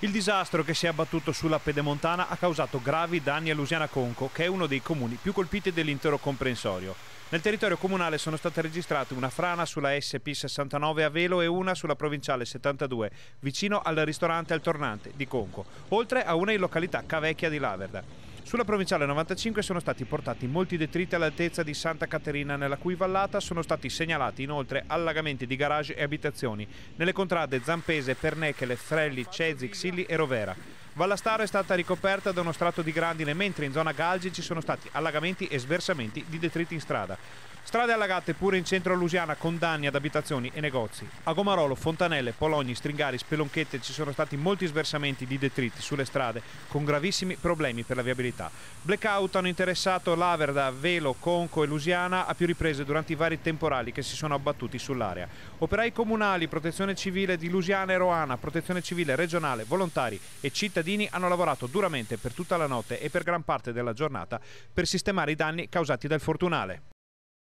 Il disastro che si è abbattuto sulla pedemontana ha causato gravi danni a Lusiana Conco, che è uno dei comuni più colpiti dell'intero comprensorio. Nel territorio comunale sono state registrate una frana sulla SP69 a Velo e una sulla provinciale 72, vicino al ristorante Altornante di Conco, oltre a una in località Cavecchia di Laverda. Sulla provinciale 95 sono stati portati molti detriti all'altezza di Santa Caterina, nella cui vallata sono stati segnalati inoltre allagamenti di garage e abitazioni nelle contrade Zampese, Pernechele, Frelli, Cezic, Xilli e Rovera. Vallastaro è stata ricoperta da uno strato di grandine, mentre in zona Galgi ci sono stati allagamenti e sversamenti di detriti in strada. Strade allagate pure in centro Lusiana con danni ad abitazioni e negozi. A Gomarolo, Fontanelle, Pologni, Stringari, Spelonchette ci sono stati molti sversamenti di detriti sulle strade con gravissimi problemi per la viabilità. Blackout hanno interessato Laverda, Velo, Conco e Lusiana a più riprese durante i vari temporali che si sono abbattuti sull'area. Operai comunali, protezione civile di Lusiana e Roana, protezione civile regionale, volontari e cittadini cittadini hanno lavorato duramente per tutta la notte e per gran parte della giornata per sistemare i danni causati dal fortunale.